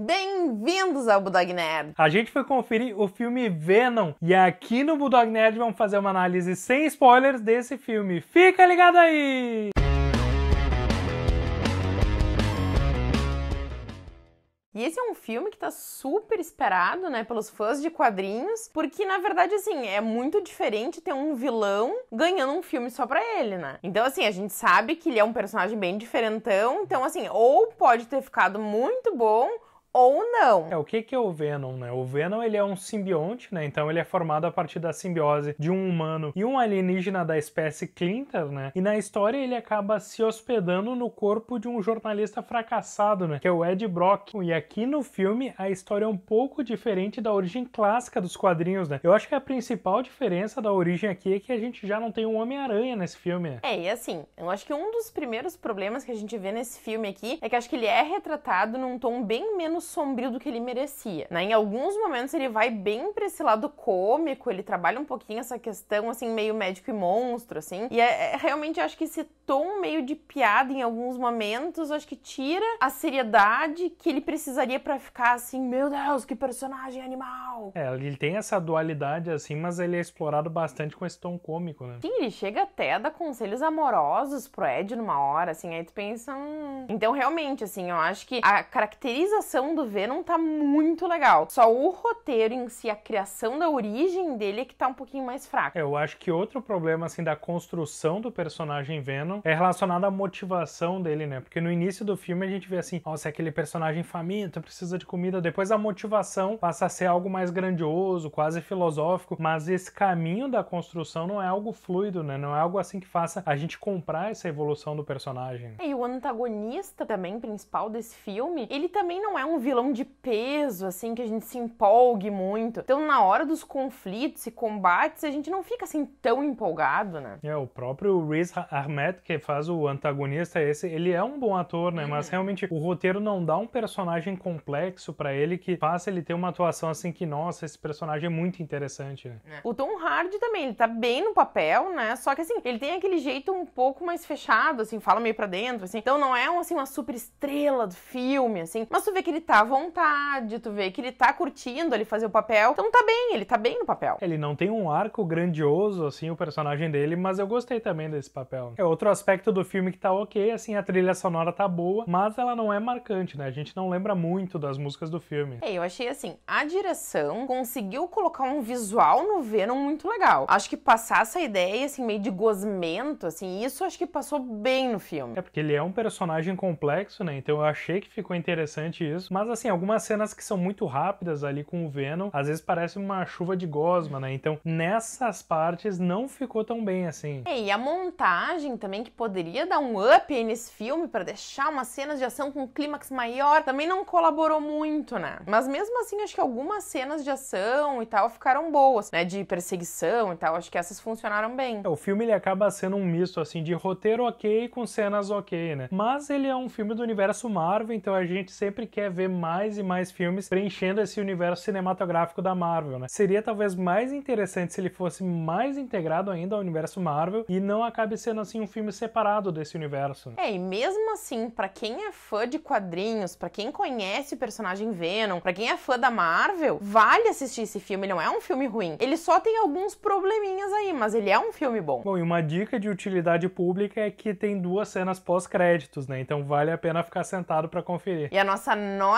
Bem-vindos ao Bulldog Nerd! A gente foi conferir o filme Venom e aqui no Bulldog Nerd vamos fazer uma análise sem spoilers desse filme. Fica ligado aí! E esse é um filme que tá super esperado, né, pelos fãs de quadrinhos, porque na verdade assim, é muito diferente ter um vilão ganhando um filme só pra ele, né? Então assim, a gente sabe que ele é um personagem bem diferentão, então assim, ou pode ter ficado muito bom ou não. É, o que que é o Venom, né? O Venom, ele é um simbionte, né? Então ele é formado a partir da simbiose de um humano e um alienígena da espécie Clinter, né? E na história ele acaba se hospedando no corpo de um jornalista fracassado, né? Que é o Ed Brock. E aqui no filme a história é um pouco diferente da origem clássica dos quadrinhos, né? Eu acho que a principal diferença da origem aqui é que a gente já não tem um Homem-Aranha nesse filme. Né? É, e assim, eu acho que um dos primeiros problemas que a gente vê nesse filme aqui é que acho que ele é retratado num tom bem menos sombrio do que ele merecia. Né? Em alguns momentos ele vai bem para esse lado cômico, ele trabalha um pouquinho essa questão assim meio médico e monstro, assim. E é, é, realmente acho que esse tom meio de piada em alguns momentos, acho que tira a seriedade que ele precisaria para ficar assim, meu Deus, que personagem animal. É, ele tem essa dualidade assim, mas ele é explorado bastante com esse tom cômico, né? Sim, ele chega até a dar conselhos amorosos pro Ed numa hora, assim, aí tu pensa, hum... então realmente assim, eu acho que a caracterização do Venom tá muito legal. Só o roteiro em si, a criação da origem dele é que tá um pouquinho mais fraco. Eu acho que outro problema, assim, da construção do personagem Venom é relacionado à motivação dele, né? Porque no início do filme a gente vê assim, nossa, é aquele personagem faminto, precisa de comida. Depois a motivação passa a ser algo mais grandioso, quase filosófico, mas esse caminho da construção não é algo fluido, né? Não é algo assim que faça a gente comprar essa evolução do personagem. E o antagonista também principal desse filme, ele também não é um vilão de peso, assim, que a gente se empolgue muito. Então, na hora dos conflitos e combates, a gente não fica assim tão empolgado, né? É, o próprio Riz Ahmed, que faz o antagonista esse, ele é um bom ator, né? Uhum. Mas realmente o roteiro não dá um personagem complexo para ele que faça ele ter uma atuação assim que, nossa, esse personagem é muito interessante, né? É. O Tom Hardy também, ele tá bem no papel, né? Só que assim, ele tem aquele jeito um pouco mais fechado, assim, fala meio para dentro, assim. Então não é um, assim, uma super estrela do filme, assim. Mas tu vê que ele tá à vontade, tu vê que ele tá curtindo ele fazer o papel. Então tá bem, ele tá bem no papel. Ele não tem um arco grandioso, assim, o personagem dele, mas eu gostei também desse papel. Né? É outro aspecto do filme que tá ok, assim, a trilha sonora tá boa, mas ela não é marcante, né? A gente não lembra muito das músicas do filme. É, eu achei assim, a direção conseguiu colocar um visual no Venom muito legal. Acho que passar essa ideia, assim, meio de gosmento, assim, isso acho que passou bem no filme. É porque ele é um personagem complexo, né? Então eu achei que ficou interessante isso, mas assim, algumas cenas que são muito rápidas ali com o Venom, às vezes parece uma chuva de gosma, né? Então, nessas partes não ficou tão bem assim. É, e a montagem também que poderia dar um up nesse filme para deixar umas cenas de ação com um clímax maior, também não colaborou muito, né? Mas mesmo assim, acho que algumas cenas de ação e tal ficaram boas, né? De perseguição e tal, acho que essas funcionaram bem. É, o filme ele acaba sendo um misto assim de roteiro OK com cenas OK, né? Mas ele é um filme do universo Marvel, então a gente sempre quer ver ver mais e mais filmes preenchendo esse universo cinematográfico da Marvel, né? Seria talvez mais interessante se ele fosse mais integrado ainda ao universo Marvel e não acabe sendo assim um filme separado desse universo. Né? É, e mesmo assim, para quem é fã de quadrinhos, para quem conhece o personagem Venom, para quem é fã da Marvel, vale assistir esse filme, ele não é um filme ruim. Ele só tem alguns probleminhas aí, mas ele é um filme bom. Bom, e uma dica de utilidade pública é que tem duas cenas pós-créditos, né? Então vale a pena ficar sentado para conferir. E a nossa nota